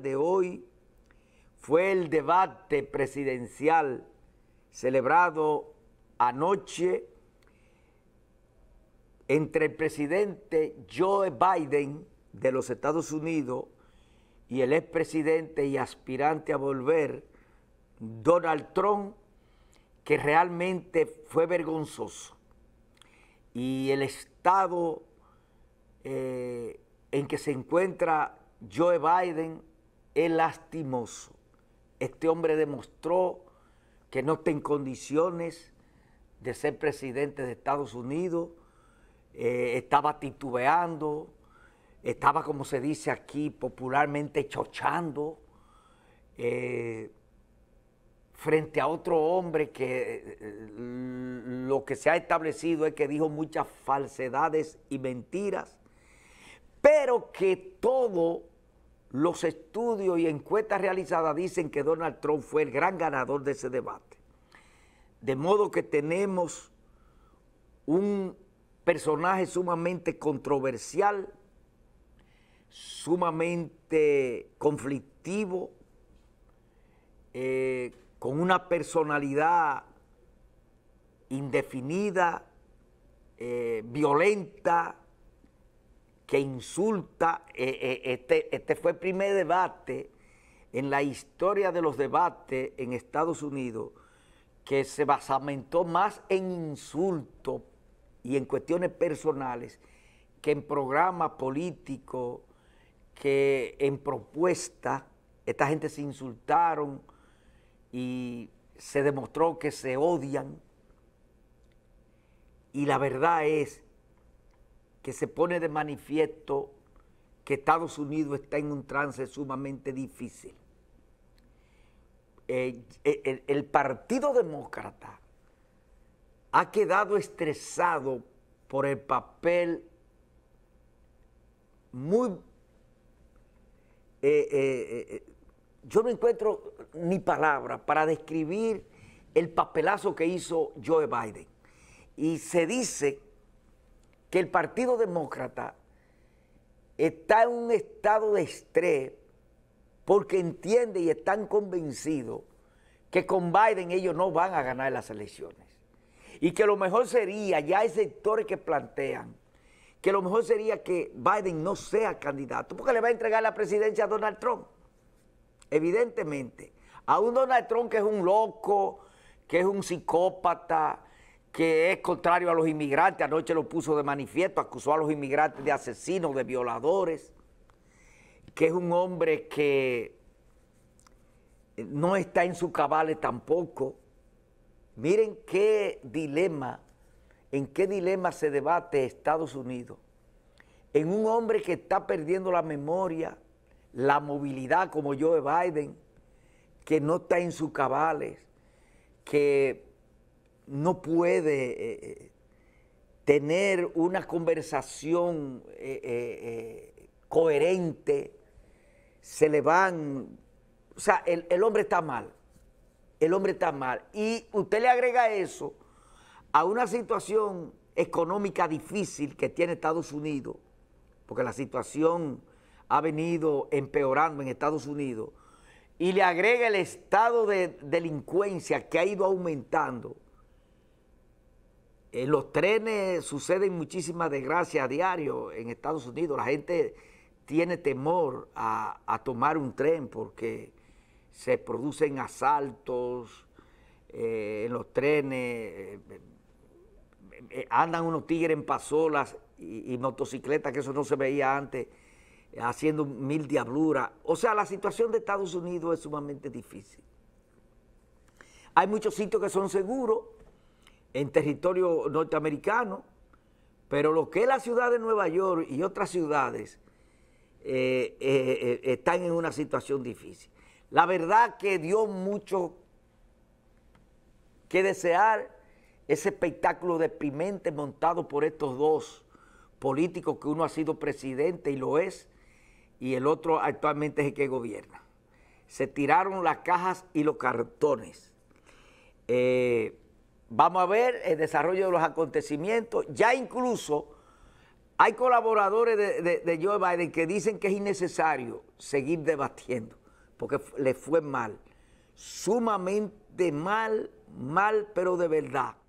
de hoy fue el debate presidencial celebrado anoche entre el presidente Joe Biden de los Estados Unidos y el expresidente y aspirante a volver, Donald Trump, que realmente fue vergonzoso. Y el estado eh, en que se encuentra Joe Biden es lastimoso. Este hombre demostró que no está en condiciones de ser presidente de Estados Unidos, eh, estaba titubeando, estaba, como se dice aquí popularmente, chochando eh, frente a otro hombre que eh, lo que se ha establecido es que dijo muchas falsedades y mentiras, pero que todo los estudios y encuestas realizadas dicen que Donald Trump fue el gran ganador de ese debate. De modo que tenemos un personaje sumamente controversial, sumamente conflictivo, eh, con una personalidad indefinida, eh, violenta, que insulta, eh, eh, este, este fue el primer debate en la historia de los debates en Estados Unidos que se basamentó más en insultos y en cuestiones personales que en programas políticos, que en propuestas. Esta gente se insultaron y se demostró que se odian. Y la verdad es que se pone de manifiesto que Estados Unidos está en un trance sumamente difícil. Eh, eh, el, Partido Demócrata ha quedado estresado por el papel muy... Eh, yo no encuentro ni palabra para describir el papelazo que hizo Joe Biden. Y se dice que el Partido Demócrata está en un estado de estrés porque entiende y están convencidos que con Biden ellos no van a ganar las elecciones. Y que lo mejor sería, ya hay sectores que plantean, que lo mejor sería que Biden no sea candidato, porque le va a entregar la presidencia a Donald Trump. Evidentemente, a un Donald Trump que es un loco, que es un psicópata, que es contrario a los inmigrantes, anoche lo puso de manifiesto, acusó a los inmigrantes de asesinos, de violadores, que es un hombre que no está en sus cabales tampoco. Miren qué dilema, en qué dilema se debate Estados Unidos, en un hombre que está perdiendo la memoria, la movilidad como Joe Biden, que no está en sus cabales, que no puede eh, eh, tener una conversación eh, coherente, se le van, o sea, el, el hombre está mal, el hombre está mal. Y usted le agrega eso a una situación económica difícil que tiene Estados Unidos, porque la situación ha venido empeorando en Estados Unidos, y le agrega el estado de delincuencia que ha ido aumentando, en eh, los trenes suceden muchísimas desgracias a diario en Estados Unidos. La gente tiene temor a, tomar un tren porque se producen asaltos eh, en los trenes, eh, andan unos tigres en pasolas y motocicletas, que eso no se veía antes, haciendo mil diabluras. O sea, la situación de Estados Unidos es sumamente difícil. Hay muchos sitios que son seguros, en territorio norteamericano, pero lo que es la ciudad de Nueva York y otras ciudades eh, eh, eh, están en una situación difícil. La verdad que dio mucho que desear ese espectáculo de deprimente montado por estos dos políticos, que uno ha sido presidente y lo es, y el otro actualmente es el que gobierna. Se tiraron las cajas y los cartones. Vamos a ver el desarrollo de los acontecimientos. Ya incluso hay colaboradores de, Joe Biden que dicen que es innecesario seguir debatiendo porque le fue mal, sumamente mal, mal, pero de verdad.